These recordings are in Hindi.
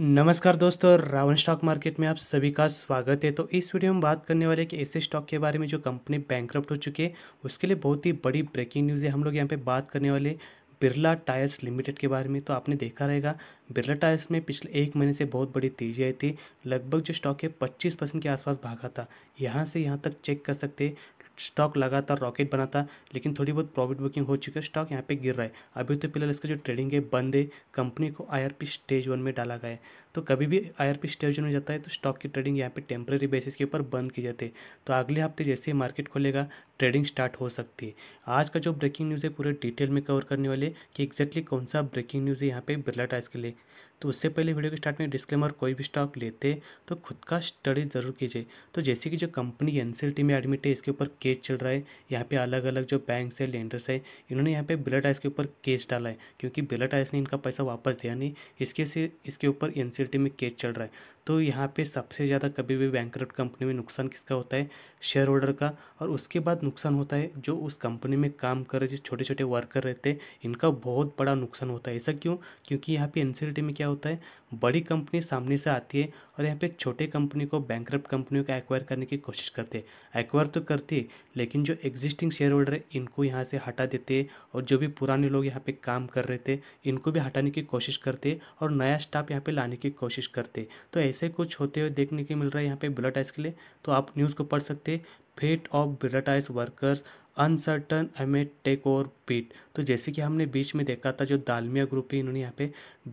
नमस्कार दोस्तों रावण स्टॉक मार्केट में आप सभी का स्वागत है तो इस वीडियो में बात करने वाले कि ऐसे स्टॉक के बारे में जो कंपनी बैंक हो चुकी है उसके लिए बहुत ही बड़ी ब्रेकिंग न्यूज़ है हम लोग यहाँ पे बात करने वाले बिरला टायर्स लिमिटेड के बारे में तो आपने देखा रहेगा बिरला टायर्स में पिछले एक महीने से बहुत बड़ी तेज़ी आई थी लगभग जो स्टॉक है पच्चीस परसेंट के आसपास भागा था यहाँ से यहाँ तक चेक कर सकते स्टॉक लगातार रॉकेट बनाता लेकिन थोड़ी बहुत प्रॉफिट बुकिंग हो चुकी है स्टॉक यहाँ पे गिर रहा है अभी तो फिलहाल इसका जो ट्रेडिंग है बंद है कंपनी को आईआरपी स्टेज वन में डाला गया है तो कभी भी आईआरपी स्टेज वन में जाता है तो स्टॉक की ट्रेडिंग यहाँ पे टेम्प्रेरी बेसिस के ऊपर बंद की जाती है तो अगले हफ्ते जैसे ही मार्केट खोलेगा ट्रेडिंग स्टार्ट हो सकती है आज का जो ब्रेकिंग न्यूज़ है पूरे डिटेल में कवर करने वाले कि एक्जैक्टली कौन सा ब्रेकिंग न्यूज़ है यहाँ पे बिरला टाइस के लिए तो उससे पहले वीडियो के स्टार्ट में डिस्क्लेमर कोई भी स्टॉक लेते तो खुद का स्टडी ज़रूर कीजिए तो जैसे कि जो कंपनी एन में एडमिट है इसके ऊपर केस चल रहा है यहाँ पे अलग अलग जो बैंक है लेंडर्स है इन्होंने यहाँ पे बिलट आइस के ऊपर केस डाला है क्योंकि बिलट आइस ने इनका पैसा वापस दिया नहीं इसके से इसके ऊपर एन में केस चल रहा है तो यहाँ पे सबसे ज़्यादा कभी भी बैंक कंपनी में नुकसान किसका होता है शेयर होल्डर का और उसके बाद नुकसान होता है जो उस कंपनी में काम कर रहे जो छोटे छोटे वर्कर रहते हैं इनका बहुत बड़ा नुकसान होता है ऐसा क्यों क्योंकि यहाँ पे एन में क्या होता है बड़ी कंपनी सामने से आती है और यहाँ पे छोटे कंपनी को बैंक कंपनियों का एक्वायर करने की कोशिश करते हैं एक्वायर तो करती है लेकिन जो एग्जिस्टिंग शेयर होल्डर है इनको यहाँ से हटा देते हैं और जो भी पुराने लोग यहाँ पर काम कर रहे थे इनको भी हटाने की कोशिश करते और नया स्टाफ यहाँ पर लाने की कोशिश करते तो ऐसे ऐसे कुछ होते हुए देखने को मिल रहा है यहाँ पे आइस के लिए तो आप न्यूज़ को पढ़ सकते हैं fate of ice workers uncertain amid takeover bid तो जैसे कि हमने बीच में देखा था जो दालमिया ग्रुप है इन्होंने यहाँ पे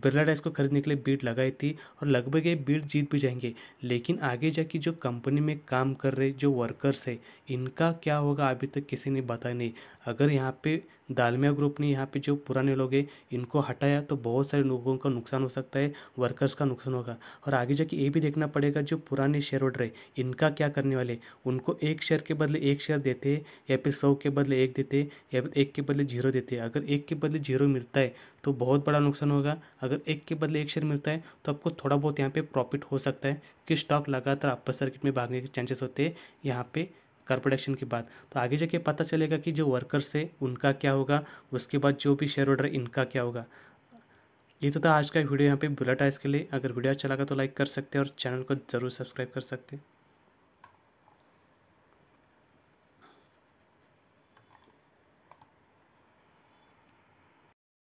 डाइस को खरीदने के लिए बीट लगाई थी और लगभग ये बीट जीत भी जाएंगे लेकिन आगे जाके जो कंपनी में काम कर रहे जो वर्कर्स है इनका क्या होगा अभी तक किसी ने बताया नहीं अगर यहाँ पे दालमिया ग्रुप ने यहाँ पे जो पुराने लोग हैं इनको हटाया तो बहुत सारे लोगों का नुकसान हो सकता है वर्कर्स का नुकसान होगा और आगे जाके ये भी देखना पड़ेगा जो पुराने शेयर होल्डर है इनका क्या करने वाले उनको एक शेयर के बदले एक शेयर देते या फिर सौ के बदले एक देते या फिर एक के बदले जीरो देते अगर एक के बदले जीरो मिलता है तो बहुत बड़ा नुकसान होगा अगर एक के बदले एक शेयर मिलता है तो आपको थोड़ा बहुत यहाँ पर प्रॉफिट हो सकता है कि स्टॉक लगातार आपस सर्किट में भागने के चांसेस होते हैं यहाँ पर कर प्रोडक्शन के बाद तो आगे जाके पता चलेगा कि जो वर्कर्स है उनका क्या होगा उसके बाद जो भी शेयर होल्डर इनका क्या होगा ये तो था आज का वीडियो यहाँ पे बुलेट आइस के लिए अगर वीडियो अच्छा लगा तो लाइक कर सकते हैं और चैनल को ज़रूर सब्सक्राइब कर सकते हैं